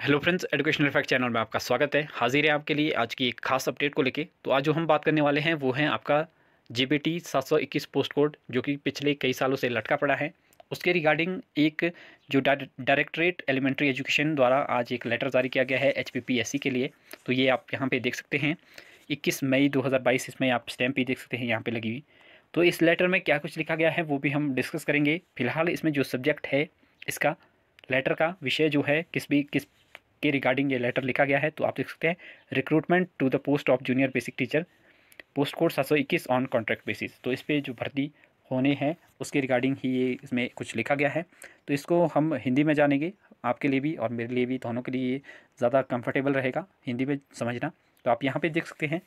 hello friends educational fact channel में आपका स्वागत है हाजिर है आपके लिए आज की एक खास अपडेट को लेके तो आज जो हम बात करने वाले हैं वो है आपका जे बी टी सात सौ इक्कीस पोस्ट कोड जो कि पिछले कई सालों से लटका पड़ा है उसके रिगार्डिंग एक जो डायरेक्टरेट एलिमेंट्री एजुकेशन द्वारा आज एक लेटर जारी किया गया है H P P S C के लिए तो ये आप यहाँ पर देख सकते हैं इक्कीस मई दो हज़ार बाईस इसमें आप स्टैम्प भी देख सकते हैं यहाँ पर लगी हुई तो इस लेटर में क्या कुछ लिखा गया है वो भी हम डिस्कस करेंगे फिलहाल इसमें जो सब्जेक्ट है इसका लेटर का विषय जो है किस भी किस के रिगार्डिंग ये लेटर लिखा गया है तो आप देख सकते हैं recruitment to the post of junior basic teacher post code सात सौ इक्कीस ऑन कॉन्ट्रैक्ट बेसिस तो इस पर जो भर्ती होने हैं उसके रिगार्डिंग ही ये इसमें कुछ लिखा गया है तो इसको हम हिंदी में जानेंगे आपके लिए भी और मेरे लिए भी दोनों के लिए ज़्यादा कंफर्टेबल रहेगा हिंदी में समझना तो आप यहाँ पे देख सकते हैं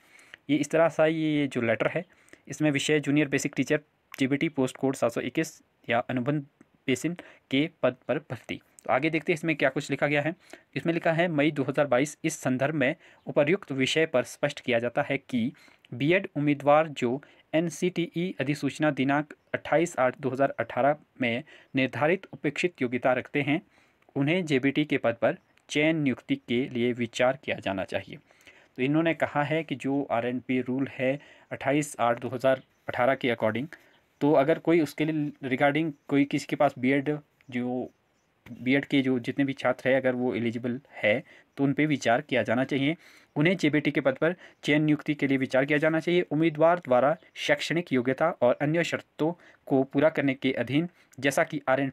ये इस तरह सा ये जो लेटर है इसमें विषय junior basic teacher JBT post code सात सौ इक्कीस या अनुबंध बेसिन के पद पर भर्ती तो आगे देखते हैं इसमें क्या कुछ लिखा गया है इसमें लिखा है मई 2022 इस संदर्भ में उपर्युक्त विषय पर स्पष्ट किया जाता है कि बीएड उम्मीदवार जो एन अधिसूचना दिनांक 28 आठ 2018 में निर्धारित उपेक्षित योग्यता रखते हैं उन्हें जे के पद पर चयन नियुक्ति के लिए विचार किया जाना चाहिए तो इन्होंने कहा है कि जो आर रूल है अट्ठाईस आठ अठारह के अकॉर्डिंग तो अगर कोई उसके लिए रिगार्डिंग कोई किसी के पास बीएड जो बीएड के जो जितने भी छात्र हैं अगर वो एलिजिबल है तो उन पर विचार किया जाना चाहिए उन्हें जे के पद पर चयन नियुक्ति के लिए विचार किया जाना चाहिए उम्मीदवार द्वारा शैक्षणिक योग्यता और अन्य शर्तों को पूरा करने के अधीन जैसा कि आर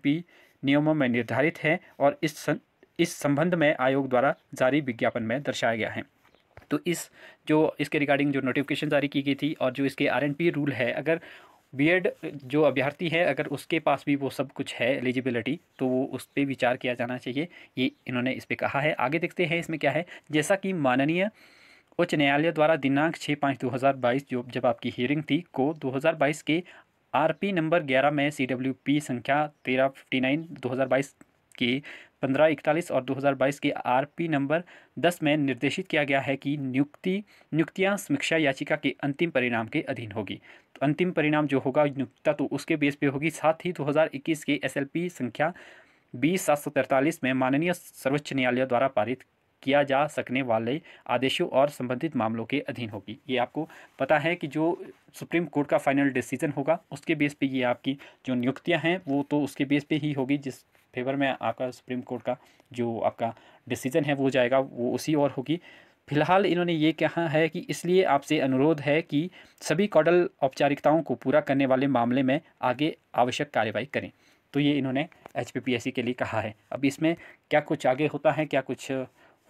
नियमों में निर्धारित है और इस सं, इस संबंध में आयोग द्वारा जारी विज्ञापन में दर्शाया गया है तो इस जो इसके रिगार्डिंग जो नोटिफिकेशन जारी की गई थी और जो इसके आर रूल है अगर बीएड जो अभ्यर्थी है अगर उसके पास भी वो सब कुछ है एलिजिबिलिटी तो वो उस पर विचार किया जाना चाहिए ये इन्होंने इस पर कहा है आगे देखते हैं इसमें क्या है जैसा कि माननीय उच्च न्यायालय द्वारा दिनांक छः पाँच दो हज़ार बाईस जो जब आपकी हियरिंग थी को दो हज़ार बाईस के आरपी नंबर ग्यारह में सी डब्ल्यू पी संख्या तेरह फिफ्टी नाइन दो हज़ार बाईस की पंद्रह इकतालीस और 2022 के आरपी नंबर 10 में निर्देशित किया गया है कि नियुक्ति नियुक्तियां समीक्षा याचिका के अंतिम परिणाम के अधीन होगी तो अंतिम परिणाम जो होगा नियुक्ता तो उसके बेस पे होगी साथ ही 2021 के एसएलपी संख्या बीस सात सौ तैंतालीस में माननीय सर्वोच्च न्यायालय द्वारा पारित किया जा सकने वाले आदेशों और संबंधित मामलों के अधीन होगी ये आपको पता है कि जो सुप्रीम कोर्ट का फाइनल डिसीजन होगा उसके बेस पे ये आपकी जो नियुक्तियां हैं वो तो उसके बेस पे ही होगी जिस फेवर में आपका सुप्रीम कोर्ट का जो आपका डिसीज़न है वो जाएगा वो उसी और होगी फिलहाल इन्होंने ये कहा है कि इसलिए आपसे अनुरोध है कि सभी कॉडल औपचारिकताओं को पूरा करने वाले मामले में आगे आवश्यक कार्रवाई करें तो ये इन्होंने एच के लिए कहा है अब इसमें क्या कुछ आगे होता है क्या कुछ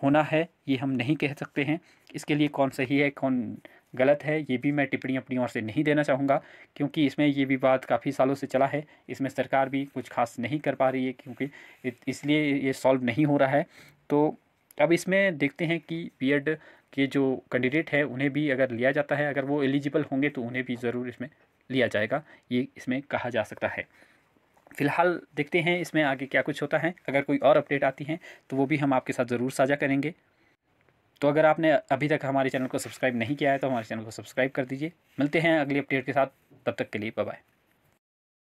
होना है ये हम नहीं कह सकते हैं इसके लिए कौन सही है कौन गलत है ये भी मैं टिप्पणी अपनी ओर से नहीं देना चाहूँगा क्योंकि इसमें ये विवाद काफ़ी सालों से चला है इसमें सरकार भी कुछ खास नहीं कर पा रही है क्योंकि इसलिए ये सॉल्व नहीं हो रहा है तो अब इसमें देखते हैं कि बी के जो कैंडिडेट है उन्हें भी अगर लिया जाता है अगर वो एलिजिबल होंगे तो उन्हें भी ज़रूर इसमें लिया जाएगा ये इसमें कहा जा सकता है फिलहाल देखते हैं इसमें आगे क्या कुछ होता है अगर कोई और अपडेट आती है तो वो भी हम आपके साथ ज़रूर साझा करेंगे तो अगर आपने अभी तक हमारे चैनल को सब्सक्राइब नहीं किया है तो हमारे चैनल को सब्सक्राइब कर दीजिए मिलते हैं अगली अपडेट के साथ तब तक के लिए बाय